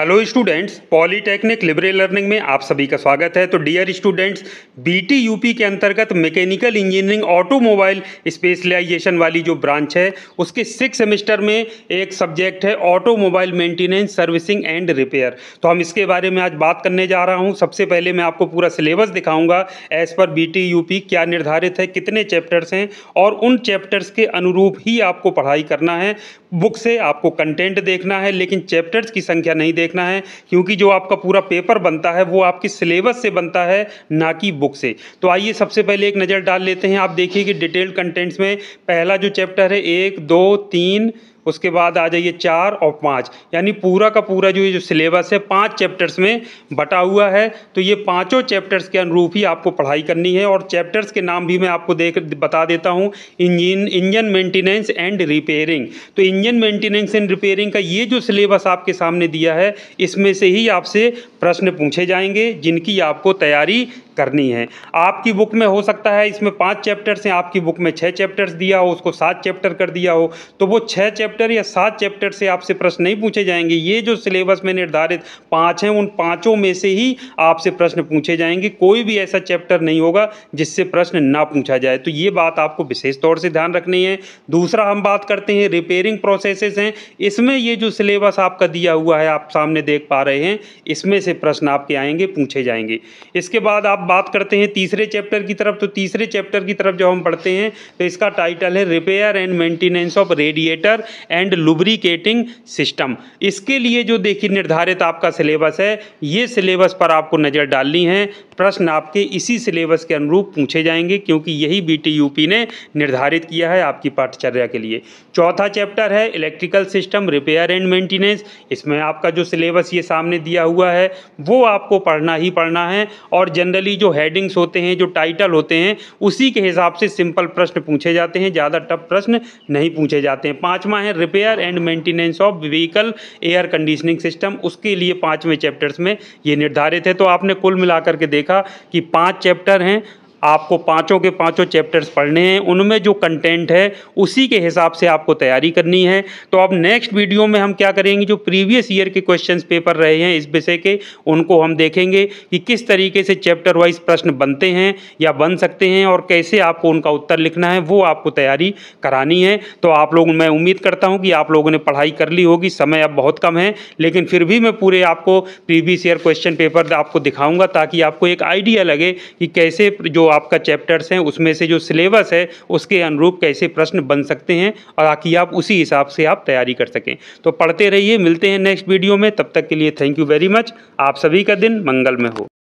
hello students polytechnic liberal learning में आप सभी का स्वागत है तो डियर स्टूडेंट्स बीटी यूपी के अंतर्गत मैकेनिकल इंजीनियरिंग ऑटोमोबाइल स्पेशलाइजेशन वाली जो ब्रांच है उसके सिक्स सेमेस्टर में एक सब्जेक्ट है automobile maintenance servicing and repair तो हम इसके बारे में आज बात करने जा रहा हूँ सबसे पहले मैं आपको पूरा सिलेबस दिखाऊँगा एज पर बी टी क्या निर्धारित है कितने चैप्टर्स हैं और उन चैप्टर्स के अनुरूप ही आपको पढ़ाई करना है बुक से आपको कंटेंट देखना है लेकिन चैप्टर्स की संख्या नहीं देखना है क्योंकि जो आपका पूरा पेपर बनता है वो आपके सिलेबस से बनता है ना कि बुक से तो आइए सबसे पहले एक नज़र डाल लेते हैं आप देखिए कि डिटेल्ड कंटेंट्स में पहला जो चैप्टर है एक दो तीन उसके बाद आ जाइए चार और पाँच यानी पूरा का पूरा जो ये जो सिलेबस है पाँच चैप्टर्स में बटा हुआ है तो ये पाँचों चैप्टर्स के अनुरूप ही आपको पढ़ाई करनी है और चैप्टर्स के नाम भी मैं आपको देख बता देता हूँ engine engine maintenance and repairing तो इंजन मेंटेनेंस एंड रिपेयरिंग का ये जो सिलेबस आपके सामने दिया है इसमें से ही आपसे प्रश्न पूछे जाएंगे जिनकी आपको तैयारी करनी है आपकी बुक में हो सकता है इसमें पाँच चैप्टर्स हैं आपकी बुक में छः चैप्टर्स दिया हो उसको सात चैप्टर कर दिया हो तो वो छः चैप्टर या सात चैप्टर से आपसे प्रश्न नहीं पूछे जाएंगे ये जो सिलेबस में निर्धारित पाँच हैं उन पाँचों में से ही आपसे प्रश्न पूछे जाएंगे कोई भी ऐसा चैप्टर नहीं होगा जिससे प्रश्न ना पूछा जाए तो ये बात आपको विशेष तौर से ध्यान रखनी है दूसरा हम बात करते हैं रिपेयरिंग प्रोसेस हैं इसमें ये जो सिलेबस आपका दिया हुआ है आप सामने देख पा रहे हैं इसमें से प्रश्न आपके आएंगे पूछे जाएंगे इसके बाद आप आप बात करते हैं तीसरे चैप्टर की तरफ तो तीसरे चैप्टर की तरफ जब हम पढ़ते हैं तो इसका टाइटल है repair and maintenance of radiator and lubricating system इसके लिए जो देखिए निर्धारित आपका सिलेबस है ये सिलेबस पर आपको नज़र डालनी है प्रश्न आपके इसी सिलेबस के अनुरूप पूछे जाएंगे क्योंकि यही बीटीयूपी ने निर्धारित किया है आपकी पाठचर्या के लिए चौथा चैप्टर है electrical system repair and maintenance इसमें आपका जो सिलेबस ये सामने दिया हुआ है वो आपको पढ़ना ही पढ़ना है और जनरली जनरली जो हेडिंग्स होते हैं जो टाइटल होते हैं उसी के हिसाब से सिंपल प्रश्न पूछे जाते हैं ज़्यादा टफ प्रश्न नहीं पूछे जाते हैं पाँचवा है repair and maintenance of vehicle air conditioning system उसके लिए पाँचवें चैप्टर्स में ये निर्धारित है तो आपने कुल मिलाकर के देखा कि पाँच चैप्टर हैं आपको पाँचों के पाँचों चैप्टर्स पढ़ने हैं उनमें जो कंटेंट है उसी के हिसाब से आपको तैयारी करनी है तो अब नेक्स्ट वीडियो में हम क्या करेंगे जो प्रीवियस ईयर के क्वेश्चन पेपर रहे हैं इस विषय के उनको हम देखेंगे कि किस तरीके से चैप्टर वाइज प्रश्न बनते हैं या बन सकते हैं और कैसे आपको उनका उत्तर लिखना है वो आपको तैयारी करानी है तो आप लोग मैं उम्मीद करता हूँ कि आप लोगों ने पढ़ाई कर ली होगी समय अब बहुत कम है लेकिन फिर भी मैं पूरे आपको प्रीवियस ईयर क्वेश्चन पेपर आपको दिखाऊँगा ताकि आपको एक आइडिया लगे कि कैसे जो आपका चैप्टर्स हैं उसमें से जो सिलेबस है उसके अनुरूप कैसे प्रश्न बन सकते हैं और ताकि आप उसी हिसाब से आप तैयारी कर सकें तो पढ़ते रहिए मिलते हैं नेक्स्ट वीडियो में तब तक के लिए थैंक यू वेरी मच आप सभी का दिन मंगल में हो